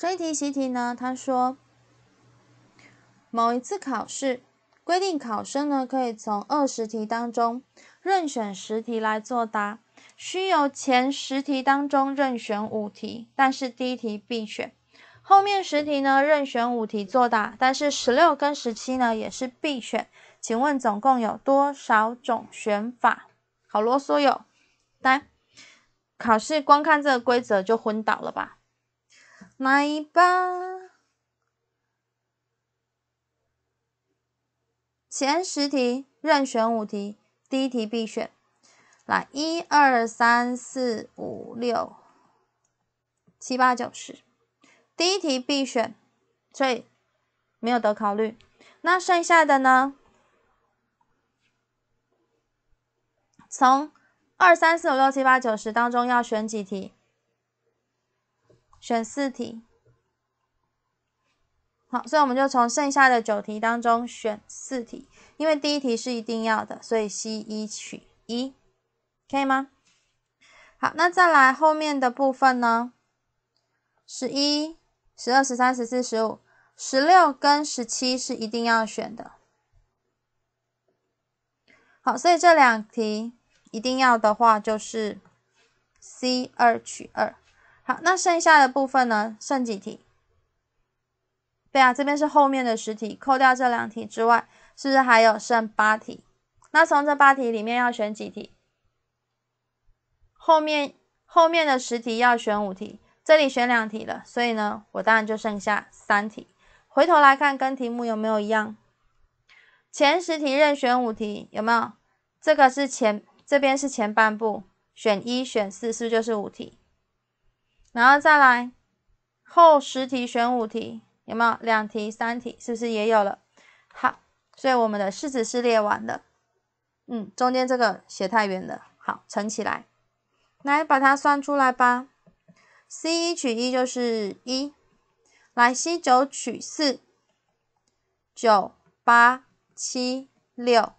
这一题习题呢？他说，某一次考试规定考生呢可以从二十题当中任选十题来作答，需由前十题当中任选五题，但是第一题必选；后面十题呢任选五题作答，但是十六跟十七呢也是必选。请问总共有多少种选法？好啰嗦哟！来，考试光看这个规则就昏倒了吧？来吧，前十题任选五题，第一题必选。来，一二三四五六七八九十，第一题必选，所以没有得考虑。那剩下的呢？从二三四五六七八九十当中要选几题？选四题，好，所以我们就从剩下的九题当中选四题，因为第一题是一定要的，所以 C 一取一，可以吗？好，那再来后面的部分呢？十一、十二、十三、十四、十五、十六跟十七是一定要选的，好，所以这两题一定要的话就是 C 二取二。那剩下的部分呢？剩几题？对啊，这边是后面的十题，扣掉这两题之外，是不是还有剩八题？那从这八题里面要选几题？后面后面的十题要选五题，这里选两题了，所以呢，我当然就剩下三题。回头来看，跟题目有没有一样？前十题任选五题，有没有？这个是前这边是前半部，选一选四，是不是就是五题？然后再来后十题选五题，有没有两题、三题？是不是也有了？好，所以我们的式子是列完的。嗯，中间这个写太远了，好，乘起来，来把它算出来吧。C 一取一就是一，来 C 九取四，九八七六，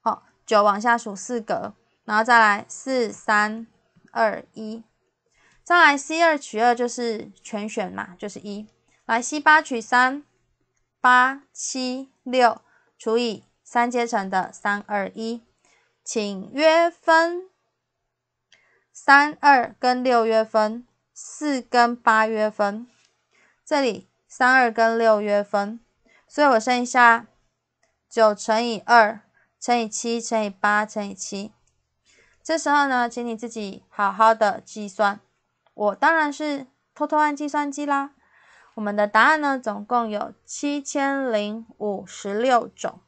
好，九往下数四格，然后再来四三二一。再来，C 二取二就是全选嘛，就是一。来，C 八取三，八七六除以三阶乘的三二一，请约分，三二跟六约分，四跟八约分。这里三二跟六约分，所以我剩下九乘以二乘以七乘以八乘以七。这时候呢，请你自己好好的计算。我当然是偷偷按计算机啦。我们的答案呢，总共有七千零五十六种。